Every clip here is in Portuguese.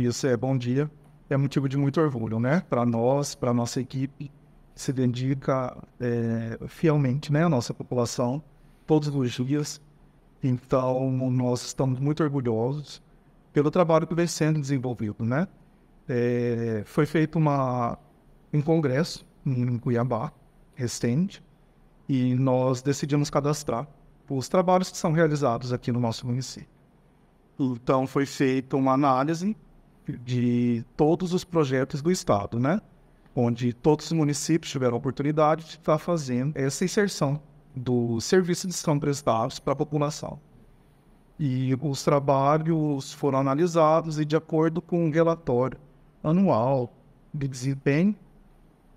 Isso é bom dia. É motivo de muito orgulho, né? Para nós, para nossa equipe, se dedica é, fielmente, né, à nossa população todos os dias. Então, nós estamos muito orgulhosos pelo trabalho que vem sendo desenvolvido, né? É, foi feito uma um congresso em Cuiabá recente e nós decidimos cadastrar os trabalhos que são realizados aqui no nosso município. Então, foi feita uma análise de todos os projetos do Estado, né? Onde todos os municípios tiveram a oportunidade de estar fazendo essa inserção do serviço de são prestados para a população. E os trabalhos foram analisados e, de acordo com o um relatório anual de desempenho,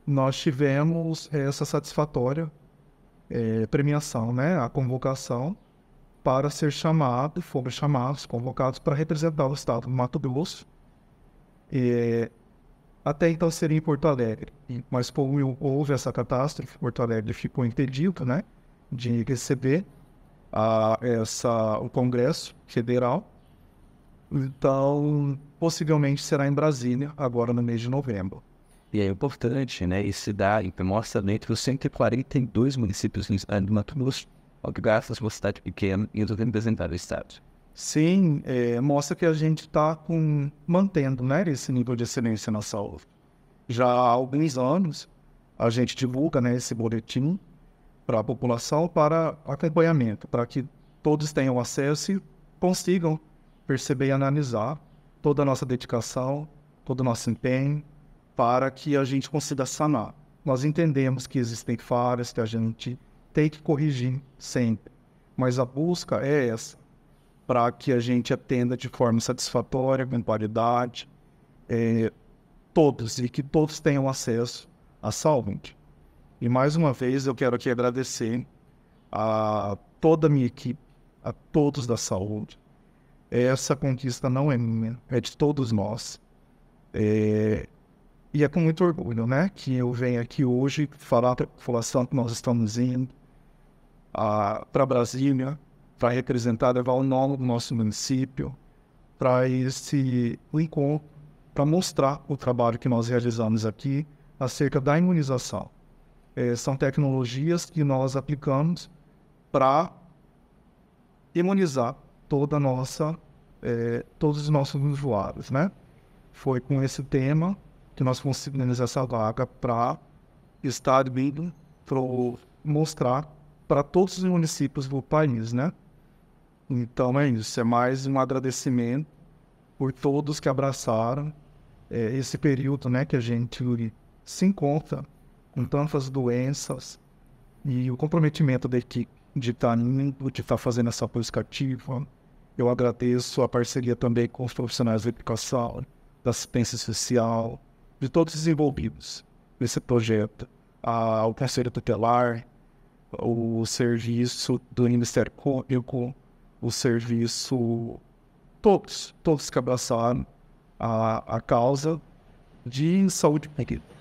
nós tivemos essa satisfatória é, premiação, né? A convocação para ser chamado, fomos chamados, convocados para representar o Estado do Mato Grosso até então seria em Porto Alegre, mas como houve essa catástrofe, Porto Alegre ficou impedido né, de receber a, essa, o Congresso Federal. Então, possivelmente será em Brasília, agora no mês de novembro. E é importante, né? Esse dá, mostra entre os 142 municípios eh, do Mato Grosso, o que graças uma cidade pequena e representar o Estado sim, é, mostra que a gente está mantendo né, esse nível de excelência na saúde. Já há alguns anos, a gente divulga né, esse boletim para a população para acompanhamento, para que todos tenham acesso e consigam perceber e analisar toda a nossa dedicação, todo o nosso empenho, para que a gente consiga sanar. Nós entendemos que existem falhas que a gente tem que corrigir sempre, mas a busca é essa, para que a gente atenda de forma satisfatória, com qualidade, é, todos, e que todos tenham acesso a Solvent. E mais uma vez eu quero aqui agradecer a toda a minha equipe, a todos da saúde. Essa conquista não é minha, é de todos nós. É... E é com muito orgulho, né, que eu venho aqui hoje falar para a população que nós estamos indo para Brasília, para representar, levar o nome do nosso município para esse encontro, para mostrar o trabalho que nós realizamos aqui acerca da imunização. É, são tecnologias que nós aplicamos para imunizar toda a nossa, é, todos os nossos usuários, né? Foi com esse tema que nós conseguimos essa vaga para estar vindo para mostrar para todos os municípios do país, né? Então é isso, é mais um agradecimento por todos que abraçaram é, esse período, né, que a gente se encontra com tantas doenças e o comprometimento de estar tá indo, de estar tá fazendo essa busca ativa. Eu agradeço a parceria também com os profissionais da educação, da assistência social, de todos os envolvidos nesse projeto, ao Terceiro Tutelar, o serviço do Ministério Público, o serviço, todos, todos que abraçaram a, a causa de saúde pública.